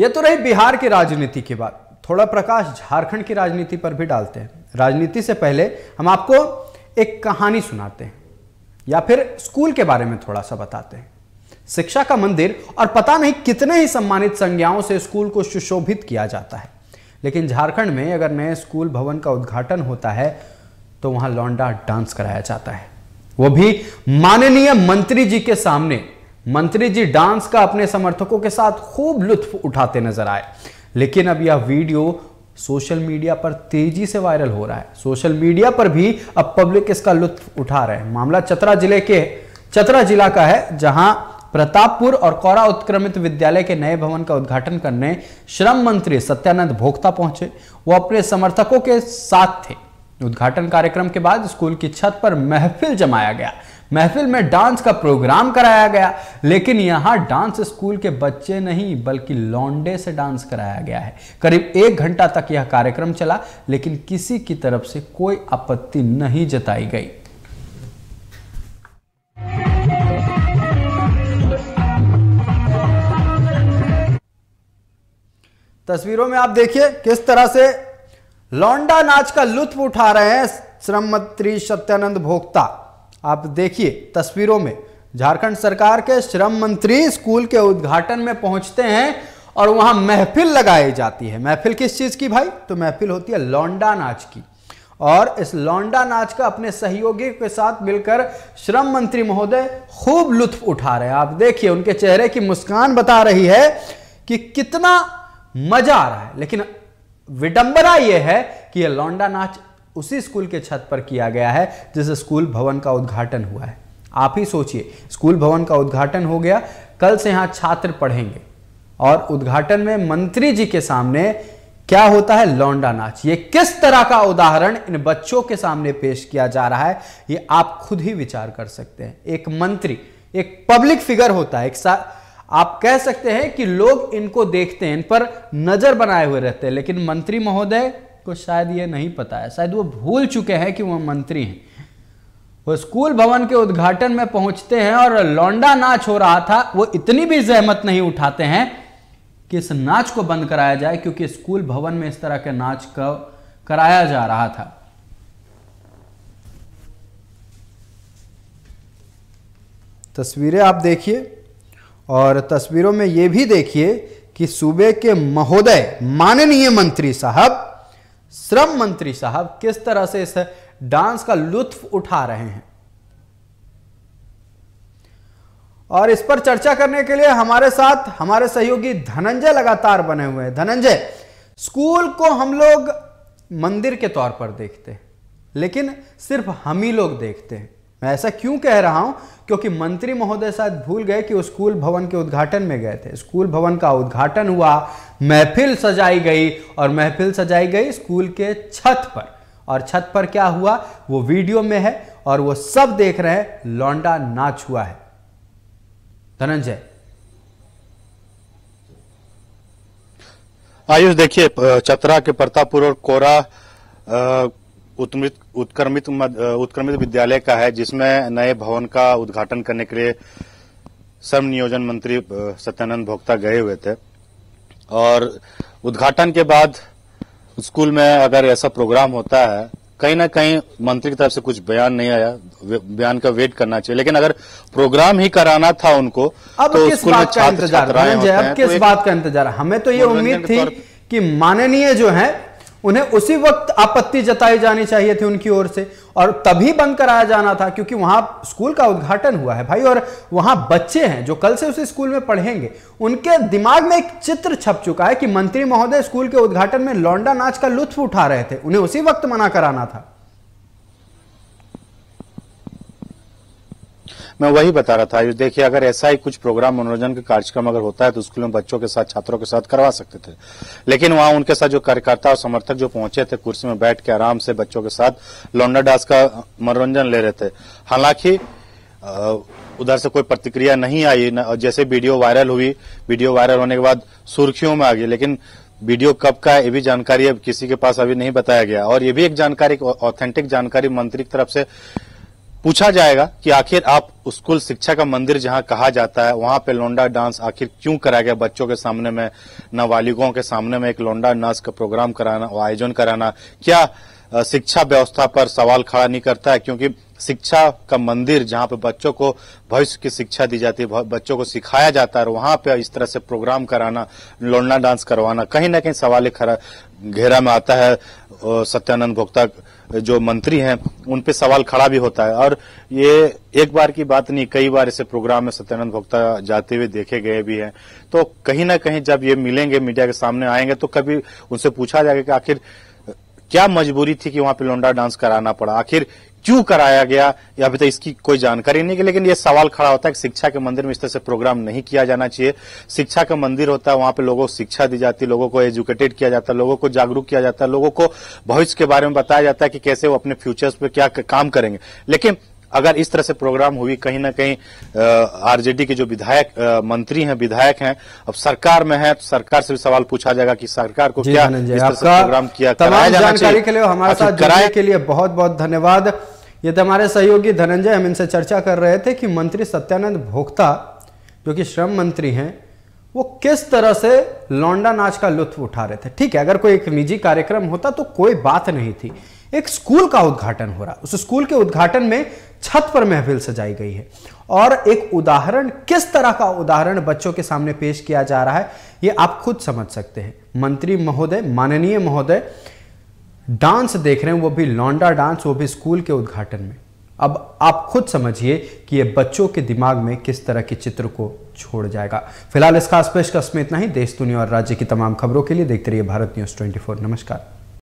यह तो रही बिहार की राजनीति की बात थोड़ा प्रकाश झारखंड की राजनीति पर भी डालते हैं राजनीति से पहले हम आपको एक कहानी सुनाते हैं या फिर स्कूल के बारे में थोड़ा सा बताते हैं शिक्षा का मंदिर और पता नहीं कितने ही सम्मानित संज्ञाओं से स्कूल को सुशोभित किया जाता है लेकिन झारखंड में अगर नए स्कूल भवन का उद्घाटन होता है तो वहां लौंडा डांस कराया जाता है वो भी माननीय मंत्री जी के सामने मंत्री जी डांस का अपने समर्थकों के साथ खूब लुत्फ उठाते नजर आए लेकिन अब यह वीडियो सोशल मीडिया पर तेजी से वायरल हो रहा है सोशल मीडिया पर भी अब पब्लिक इसका लुत्फ उठा रहे हैं मामला चतरा जिले के चतरा जिला का है जहां प्रतापपुर और कौरा उत्क्रमित विद्यालय के नए भवन का उद्घाटन करने श्रम मंत्री सत्यानंद भोक्ता पहुंचे वो अपने समर्थकों के साथ थे उद्घाटन कार्यक्रम के बाद स्कूल की छत पर महफिल जमाया गया महफिल में डांस का प्रोग्राम कराया गया लेकिन यहां डांस स्कूल के बच्चे नहीं बल्कि लौंडे से डांस कराया गया है करीब एक घंटा तक यह कार्यक्रम चला लेकिन किसी की तरफ से कोई आपत्ति नहीं जताई गई तस्वीरों में आप देखिए किस तरह से लौंडा नाच का लुत्फ उठा रहे हैं श्रम मंत्री सत्यानंद भोक्ता आप देखिए तस्वीरों में झारखंड सरकार के श्रम मंत्री स्कूल के उद्घाटन में पहुंचते हैं और वहां महफिल लगाई जाती है महफिल किस चीज़ की भाई तो महफिल होती है लौंडा नाच की और इस लौंडा नाच का अपने सहयोगी के साथ मिलकर श्रम मंत्री महोदय खूब लुत्फ उठा रहे हैं आप देखिए उनके चेहरे की मुस्कान बता रही है कि कितना मजा आ रहा है लेकिन विडंबना यह है कि यह लौंडा नाच उसी स्कूल के छत पर किया गया है जिस स्कूल भवन का उद्घाटन हुआ है आप ही सोचिए स्कूल भवन का उद्घाटन हो गया कल से यहाँ छात्र पढ़ेंगे और उद्घाटन में मंत्री जी के सामने क्या होता है लौंडा नाच ये किस तरह का उदाहरण इन बच्चों के सामने पेश किया जा रहा है ये आप खुद ही विचार कर सकते हैं एक मंत्री एक पब्लिक फिगर होता है एक आप कह सकते हैं कि लोग इनको देखते हैं इन पर नजर बनाए हुए रहते हैं लेकिन मंत्री महोदय को शायद ये नहीं पता है शायद वो भूल चुके हैं कि वो मंत्री हैं वो स्कूल भवन के उद्घाटन में पहुंचते हैं और लौंडा नाच हो रहा था वो इतनी भी जहमत नहीं उठाते हैं कि इस नाच को बंद कराया जाए क्योंकि स्कूल भवन में इस तरह के नाच का कराया जा रहा था तस्वीरें आप देखिए और तस्वीरों में यह भी देखिए कि सूबे के महोदय माननीय मंत्री साहब श्रम मंत्री साहब किस तरह से इस डांस का लुत्फ उठा रहे हैं और इस पर चर्चा करने के लिए हमारे साथ हमारे सहयोगी धनंजय लगातार बने हुए हैं धनंजय स्कूल को हम लोग मंदिर के तौर पर देखते हैं लेकिन सिर्फ हम ही लोग देखते हैं मैं ऐसा क्यों कह रहा हूं क्योंकि मंत्री महोदय शायद भूल गए कि वो स्कूल भवन के उद्घाटन में गए थे स्कूल भवन का उद्घाटन हुआ महफिल सजाई गई और महफिल सजाई गई स्कूल के छत पर और छत पर क्या हुआ वो वीडियो में है और वो सब देख रहे हैं लौंडा नाच हुआ है धनंजय आयुष देखिए चतरा के प्रतापुर और कोरा आ, उत्क्रमित उत्क्रमित उत्क्रमित विद्यालय का है जिसमें नए भवन का उद्घाटन करने के लिए श्रम नियोजन मंत्री सत्यानंद भोक्ता गए हुए थे और उद्घाटन के बाद स्कूल में अगर ऐसा प्रोग्राम होता है कहीं ना कहीं मंत्री की तरफ से कुछ बयान नहीं आया बयान का वेट करना चाहिए लेकिन अगर प्रोग्राम ही कराना था उनको अब तो किस बात का इंतजार तो अब बात का इंतजार हमें तो ये उम्मीद थी कि माननीय जो है उन्हें उसी वक्त आपत्ति जताई जानी चाहिए थी उनकी ओर से और तभी बंद कराया जाना था क्योंकि वहां स्कूल का उद्घाटन हुआ है भाई और वहां बच्चे हैं जो कल से उसी स्कूल में पढ़ेंगे उनके दिमाग में एक चित्र छप चुका है कि मंत्री महोदय स्कूल के उद्घाटन में लौंडा नाच का लुत्फ उठा रहे थे उन्हें उसी वक्त मना कराना था मैं वही बता रहा था देखिए अगर ऐसा ही कुछ प्रोग्राम मनोरंजन का कार्यक्रम अगर होता है तो स्कूल में बच्चों के साथ छात्रों के साथ करवा सकते थे लेकिन वहां उनके साथ जो कार्यकर्ता और समर्थक जो पहुंचे थे कुर्सी में बैठ के आराम से बच्चों के साथ लौंडा डांस का मनोरंजन ले रहे थे हालांकि उधर से कोई प्रतिक्रिया नहीं आई जैसे वीडियो वायरल हुई वीडियो वायरल होने के बाद सुर्खियों में आ गई लेकिन वीडियो कब का है ये भी जानकारी अब किसी के पास अभी नहीं बताया गया और ये भी एक जानकारी ऑथेंटिक जानकारी मंत्री की तरफ से पूछा जाएगा कि आखिर आप स्कूल शिक्षा का मंदिर जहां कहा जाता है वहां पे लौंडा डांस आखिर क्यों कराया गया बच्चों के सामने में नाबालिगों के सामने में एक लौंडा नाच का प्रोग्राम कराना आयोजन कराना क्या शिक्षा व्यवस्था पर सवाल खड़ा नहीं करता है क्योंकि शिक्षा का मंदिर जहां पे बच्चों को भविष्य की शिक्षा दी जाती है बच्चों को सिखाया जाता है और वहां पे इस तरह से प्रोग्राम कराना लोडना डांस करवाना कहीं ना कहीं सवाल खरा घेरा में आता है सत्यानंद भोक्ता जो मंत्री हैं उन पे सवाल खड़ा भी होता है और ये एक बार की बात नहीं कई बार ऐसे प्रोग्राम में सत्यानंद भोक्ता जाते हुए देखे गए भी हैं तो कहीं ना कहीं जब ये मिलेंगे मीडिया के सामने आएंगे तो कभी उनसे पूछा जाएगा कि आखिर क्या मजबूरी थी कि वहां पे लौंडा डांस कराना पड़ा आखिर क्यों कराया गया या अभी तक इसकी कोई जानकारी नहीं की लेकिन ये सवाल खड़ा होता है कि शिक्षा के मंदिर में इस तरह से प्रोग्राम नहीं किया जाना चाहिए शिक्षा का मंदिर होता है वहां पे लोगों को शिक्षा दी जाती है लोगों को एजुकेटेड किया जाता है लोगों को जागरूक किया जाता है लोगों को भविष्य के बारे में बताया जाता है कि कैसे वो अपने फ्यूचर्स पे क्या काम करेंगे लेकिन अगर इस तरह से प्रोग्राम हुई कहीं ना कहीं आरजेडी के जो विधायक मंत्री हैं विधायक हैं अब सरकार में है तो सरकार से भी सवाल पूछा जाएगा कि सरकार को क्या इस तरह से प्रोग्राम किया कराया जाना चाहिए के लिए हमारे साथ कराए के लिए बहुत बहुत धन्यवाद ये तो हमारे सहयोगी धनंजय हम इनसे चर्चा कर रहे थे कि मंत्री सत्यानंद भोक्ता जो कि श्रम मंत्री हैं वो किस तरह से लौंडा नाच का लुत्फ उठा रहे थे ठीक है अगर कोई एक निजी कार्यक्रम होता तो कोई बात नहीं थी एक स्कूल का उद्घाटन हो रहा उस स्कूल के उद्घाटन में छत पर महफिल सजाई गई है और एक उदाहरण किस तरह का उदाहरण बच्चों के सामने पेश किया जा रहा है ये आप खुद समझ सकते हैं मंत्री महोदय माननीय महोदय डांस देख रहे हैं वो भी लौंडा डांस वो भी स्कूल के उद्घाटन में अब आप खुद समझिए कि ये बच्चों के दिमाग में किस तरह के चित्र को छोड़ जाएगा फिलहाल इस खास पेशकश में इतना ही देश दुनिया और राज्य की तमाम खबरों के लिए देखते रहिए भारत न्यूज़ ट्वेंटी नमस्कार